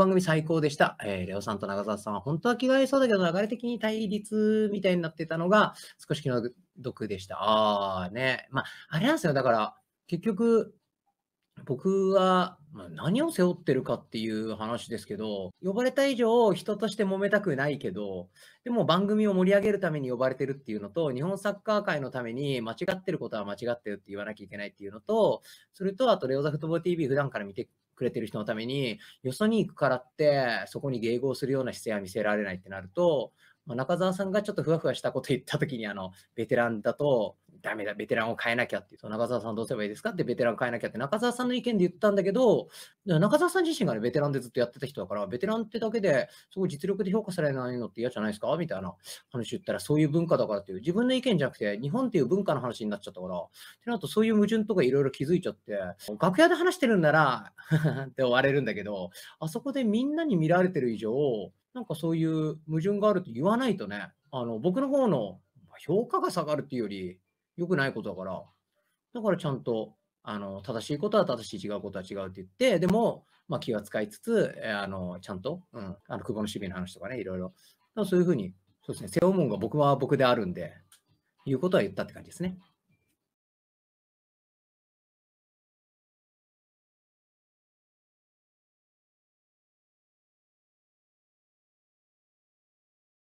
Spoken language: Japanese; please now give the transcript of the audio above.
番組最高でした。えー、レオさんと長澤さんは本当は着替えいそうだけど、流れ的に対立みたいになってたのが少し気の毒でした。ああ、ね。まあ、あれなんですよ。だから、結局、僕は何を背負ってるかっていう話ですけど、呼ばれた以上人として揉めたくないけど、でも番組を盛り上げるために呼ばれてるっていうのと、日本サッカー界のために間違ってることは間違ってるって言わなきゃいけないっていうのと、それとあとレオザフットボール TV 普段から見てくれてる人のために、よそに行くからって、そこに迎合するような姿勢は見せられないってなると、まあ、中澤さんがちょっとふわふわしたこと言った時に、あの、ベテランだと、ダメだ、ベテランを変えなきゃって言うと、中澤さんどうすればいいですかって、ベテランを変えなきゃって、中澤さんの意見で言ったんだけど、中澤さん自身がね、ベテランでずっとやってた人だから、ベテランってだけで、すごい実力で評価されないのって嫌じゃないですかみたいな話言ったら、そういう文化だからっていう、自分の意見じゃなくて、日本っていう文化の話になっちゃったから、ってなると、そういう矛盾とかいろいろ気づいちゃって、楽屋で話してるんなら って終われるんだけど、あそこでみんなに見られてる以上、なんかそういう矛盾があると言わないとね、あの僕の方の評価が下がるっていうより、良くないことだから、だからちゃんと、あの、正しいことは正しい、違うことは違うって言って、でも、まあ、気は使いつつ、えー、あの、ちゃんと、うん、あの、久保の守備の話とかね、いろいろ。そういうふうに、そうですね、背負うもんが僕は僕であるんで、いうことは言ったって感じですね。